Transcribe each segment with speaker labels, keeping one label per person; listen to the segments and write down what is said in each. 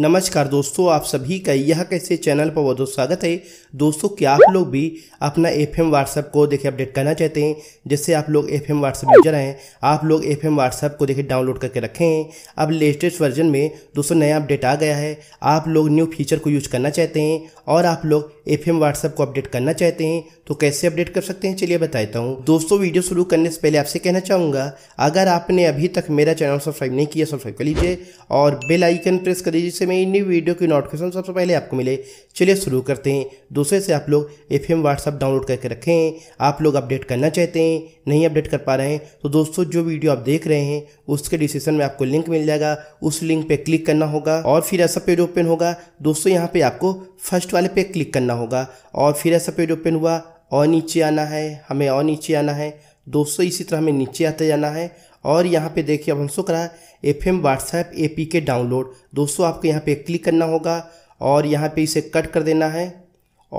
Speaker 1: नमस्कार दोस्तों आप सभी का यह कैसे चैनल पर बहुत स्वागत है दोस्तों क्या आप लोग भी अपना एफ एम व्हाट्सएप को देखिए अपडेट करना चाहते हैं जैसे आप लोग एफ एम व्हाट्सएप यूजर हैं आप लोग एफ एम व्हाट्सएप को देखिए डाउनलोड करके रखे हैं अब लेटेस्ट वर्जन में दोस्तों नया अपडेट आ गया है आप लोग न्यू फीचर को यूज करना चाहते हैं और आप लोग एफ एम व्हाट्सएप को अपडेट करना चाहते हैं तो कैसे अपडेट कर सकते हैं चलिए बताता हूँ दोस्तों वीडियो शुरू करने से पहले आपसे कहना चाहूँगा अगर आपने अभी तक मेरा चैनल सब्सक्राइब नहीं किया सब्सक्राइब कर लीजिए और बेल आइकन प्रेस कर दीजिए जिससे मेरी न्यू वीडियो की नोटिफिकेशन सबसे पहले आपको मिले चलिए शुरू करते हैं दूसरे से आप लोग एफ एम व्हाट्सअप डाउनलोड करके रखें आप लोग अपडेट करना चाहते हैं नहीं अपडेट कर पा रहे हैं तो दोस्तों जो वीडियो आप देख रहे हैं उसके डिस्क्रिप्शन में आपको लिंक मिल जाएगा उस लिंक पर क्लिक करना होगा और फिर ऐसा पेज ओपन होगा दोस्तों यहाँ पर आपको फर्स्ट वाले पे क्लिक करना होगा और फिर ऐसा पेज ओपन हुआ और नीचे आना है हमें और नीचे आना है दोस्तों इसी तरह हमें नीचे आते जाना है और यहाँ पे देखिए अब हम सुख करा है F M WhatsApp A P K download दोस्तों आपको यहाँ पे क्लिक करना होगा और यहाँ पे इसे कट कर देना है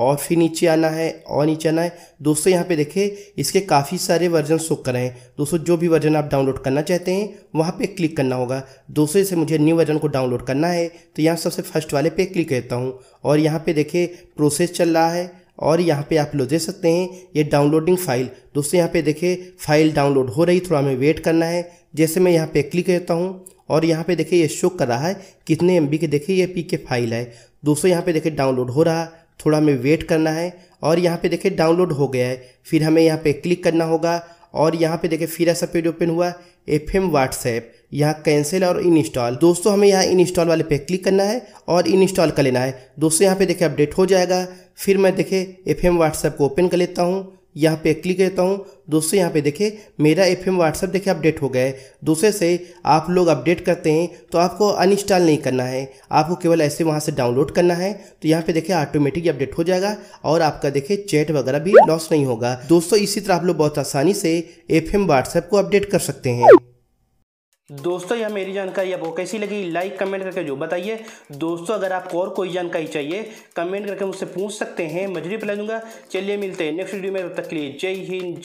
Speaker 1: और फिर नीचे आना है और नीचे आना है दोस्तों यहाँ पे देखिए इसके काफ़ी सारे वर्जन शो कर रहे हैं दोस्तों जो भी वर्जन आप डाउनलोड करना चाहते हैं वहाँ पे क्लिक करना होगा दोस्तों जैसे मुझे न्यू वर्जन को डाउनलोड करना है तो यहाँ सबसे फर्स्ट वाले पे क्लिक करता हूँ और यहाँ पे देखिए प्रोसेस चल रहा है और यहाँ पे आप लोग देख सकते हैं ये डाउनलोडिंग फाइल दोस्तों यहाँ पे देखिए फाइल डाउनलोड हो रही थोड़ा हमें वेट करना है जैसे मैं यहाँ पे क्लिक करता हूँ और यहाँ पे देखिए ये शो कर रहा है कितने एम के देखिए ये पी के फाइल है दोस्तों यहाँ पे देखिए डाउनलोड हो रहा थोड़ा हमें वेट करना है और यहाँ पे देखिए डाउनलोड हो गया है फिर हमें यहाँ पे क्लिक करना होगा और यहाँ पे देखें फिर ऐसा पेज ओपन हुआ एफ एम व्हाट्सएप यहाँ कैंसिल और इंस्टॉल दोस्तों हमें यहाँ इंस्टॉल वाले पे क्लिक करना है और इंस्टॉल कर लेना है दोस्तों यहाँ पे देखे अपडेट हो जाएगा फिर मैं देखें एफ एम व्हाट्सएप को ओपन कर लेता हूँ यहाँ पे क्लिक करता हूँ दोस्तों यहाँ पे देखें मेरा एफ एम व्हाट्सएप देखे अपडेट हो गया है दूसरे से आप लोग अपडेट करते हैं तो आपको अनइंस्टॉल नहीं करना है आपको केवल ऐसे वहाँ से डाउनलोड करना है तो यहाँ पे देखें ऑटोमेटिक अपडेट हो जाएगा और आपका देखें चैट वगैरह भी लॉस नहीं होगा दोस्तों इसी तरह आप लोग बहुत आसानी से एफ एम व्हाट्सएप को अपडेट कर सकते हैं दोस्तों यह मेरी जानकारी आपको कैसी लगी लाइक कमेंट करके जो बताइए दोस्तों अगर आपको और कोई जानकारी चाहिए कमेंट करके मुझसे पूछ सकते हैं मजबूरी पिला दूंगा चलिए मिलते हैं नेक्स्ट वीडियो में तब तक के लिए जय हिंद